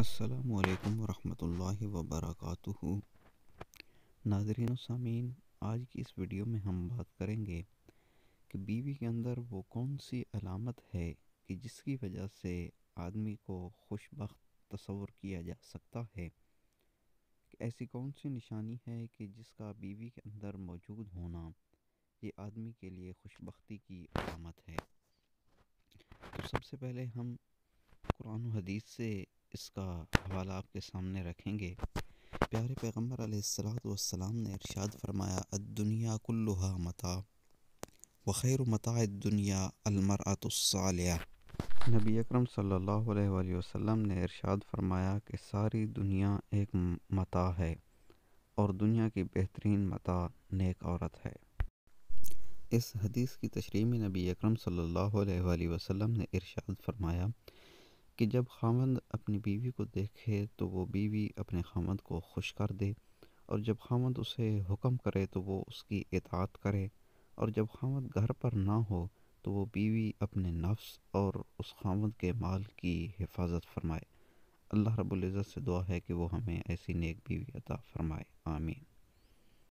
असलकम वालेकुम वबरकू नाजरन सामीन आज की इस वीडियो में हम बात करेंगे कि बीवी के अंदर वो कौन सी अलामत है कि जिसकी वजह से आदमी को खुशबख्त तस्वर किया जा सकता है ऐसी कौन सी निशानी है कि जिसका बीवी के अंदर मौजूद होना ये आदमी के लिए खुशबी की अलामत है तो सबसे पहले हम कुरान हदीस से इसका हवाला आपके सामने रखेंगे प्यारे पैगम्बर आसलाम ने इरशाद फरमाया दुनिया कुल्लुहा मता व खैर मता दुनिया अलमर आतिया नबी अकरम सल्लल्लाहु अलैहि वसल्लम ने इरशाद फरमाया कि सारी दुनिया एक मता है और दुनिया की बेहतरीन मता नेक औरत है इस हदीस की तशरी में नबी अकरम सल्लल्लाहु अलैहि वसल्लम ने इरशाद फरमाया कि जब खामंद अपनी बीवी को देखे तो वो बीवी अपने खामंद को खुश कर दे और जब खामंद उसे हुक्म करे तो वो उसकी इतात करे और जब खामद घर पर ना हो तो वो बीवी अपने नफ्स और उस खामद के माल की हिफाजत फरमाए अल्लाह रब्ज़त से दुआ है कि वो हमें ऐसी नेक बीवी अता फरमाए आमीन